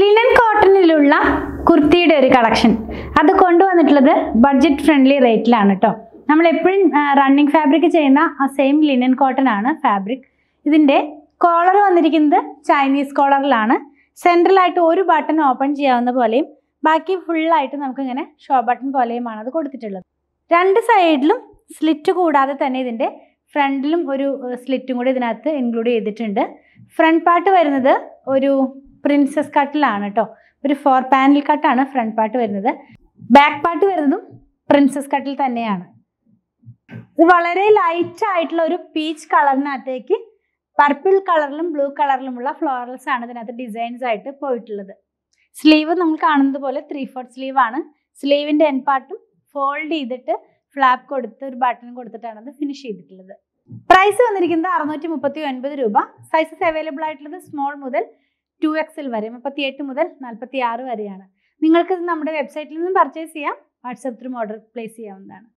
linen കോട്ടണിലുള്ള കുർത്തിയുടെ ഒരു collection അത് കൊണ്ടുവന്നിട്ടുള്ളത് ബഡ്ജറ്റ് ഫ്രണ്ട്ലി റേറ്റിലാണ് കേട്ടോ നമ്മൾ എപ്പോഴും റണ്ണിങ് ഫാബ്രിക് ചെയ്യുന്ന ആ സെയിം ലിനൻ കോട്ടൺ ആണ് ഫാബ്രിക് ഇതിൻ്റെ കോളർ വന്നിരിക്കുന്നത് ചൈനീസ് കോളറിലാണ് സെൻട്രലായിട്ട് ഒരു ബട്ടൺ ഓപ്പൺ ചെയ്യാവുന്ന പോലെയും ബാക്കി ഫുള്ളായിട്ട് നമുക്കിങ്ങനെ ഷോ ബട്ടൺ പോലെയുമാണ് അത് കൊടുത്തിട്ടുള്ളത് രണ്ട് സൈഡിലും സ്ലിറ്റ് കൂടാതെ തന്നെ ഇതിൻ്റെ ഫ്രണ്ടിലും ഒരു സ്ലിറ്റും കൂടി ഇതിനകത്ത് ഇൻക്ലൂഡ് ചെയ്തിട്ടുണ്ട് ഫ്രണ്ട് പാർട്ട് വരുന്നത് ഒരു പ്രിൻസസ് കട്ടിലാണ് കേട്ടോ ഒരു ഫോർ പാനൽ കട്ടാണ് ഫ്രണ്ട് പാർട്ട് വരുന്നത് ബാക്ക് പാർട്ട് വരുന്നതും പ്രിൻസസ് കട്ടിൽ തന്നെയാണ് ഇത് വളരെ ലൈറ്റ് ആയിട്ടുള്ള ഒരു പീച്ച് കളറിനകത്തേക്ക് പർപ്പിൾ കളറിലും ബ്ലൂ കളറിലുമുള്ള ഫ്ലോറൽസ് ആണ് ഇതിനകത്ത് ഡിസൈൻസ് ആയിട്ട് പോയിട്ടുള്ളത് സ്ലീവ് നമ്മൾ കാണുന്നത് പോലെ ത്രീ ഫോർത്ത് സ്ലീവ് ആണ് സ്ലീവിന്റെ എൻ പാർട്ടും ഫോൾഡ് ചെയ്തിട്ട് ഫ്ലാപ്പ് കൊടുത്ത് ഒരു ബട്ടൺ കൊടുത്തിട്ടാണ് അത് ഫിനിഷ് ചെയ്തിട്ടുള്ളത് പ്രൈസ് വന്നിരിക്കുന്നത് അറുന്നൂറ്റി മുപ്പത്തി ഒൻപത് രൂപ സൈസസ് അവൈലബിൾ ആയിട്ടുള്ളത് സ്മോൾ മുതൽ ടു എക്സിൽ വരെ മുപ്പത്തി എട്ട് മുതൽ നാൽപ്പത്തി ആറ് വരെയാണ് നിങ്ങൾക്ക് നമ്മുടെ വെബ്സൈറ്റിൽ നിന്നും പർച്ചേസ് ചെയ്യാം വാട്സപ്പ് ത്രൂ ഓർഡർ പ്ലേസ് ചെയ്യാവുന്നതാണ്